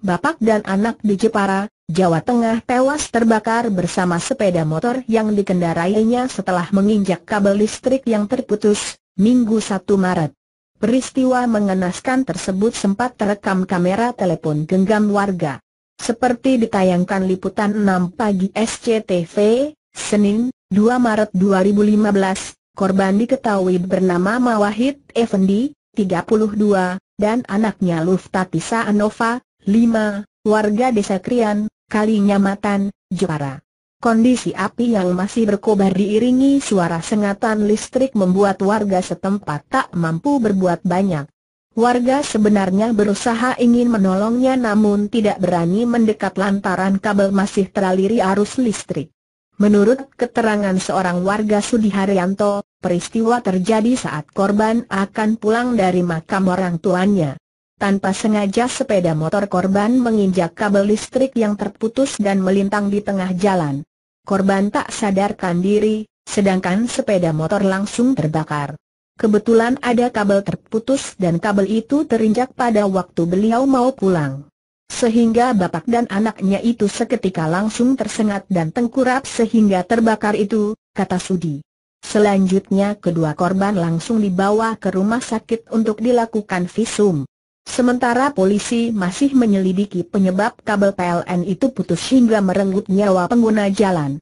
bapak dan anak di Jepara, Jawa Tengah tewas terbakar bersama sepeda motor yang dikendarainya setelah menginjak kabel listrik yang terputus, Minggu 1 Maret. Peristiwa mengenaskan tersebut sempat terekam kamera telepon genggam warga. Seperti ditayangkan liputan 6 pagi SCTV, Senin, 2 Maret 2015, korban diketahui bernama Mawahid Effendi, 32, dan anaknya Luftatisa Anova, 5. Warga desa Krian, Kalinyamatan, Jepara. Kondisi api yang masih berkobar diiringi suara sengatan listrik membuat warga setempat tak mampu berbuat banyak. Warga sebenarnya berusaha ingin menolongnya namun tidak berani mendekat lantaran kabel masih teraliri arus listrik. Menurut keterangan seorang warga Sudiharyanto, peristiwa terjadi saat korban akan pulang dari makam orang tuanya. Tanpa sengaja sepeda motor korban menginjak kabel listrik yang terputus dan melintang di tengah jalan. Korban tak sadarkan diri, sedangkan sepeda motor langsung terbakar. Kebetulan ada kabel terputus dan kabel itu terinjak pada waktu beliau mau pulang. Sehingga bapak dan anaknya itu seketika langsung tersengat dan tengkurap sehingga terbakar itu, kata Sudi. Selanjutnya kedua korban langsung dibawa ke rumah sakit untuk dilakukan visum. Sementara polisi masih menyelidiki penyebab kabel PLN itu putus hingga merenggut nyawa pengguna jalan.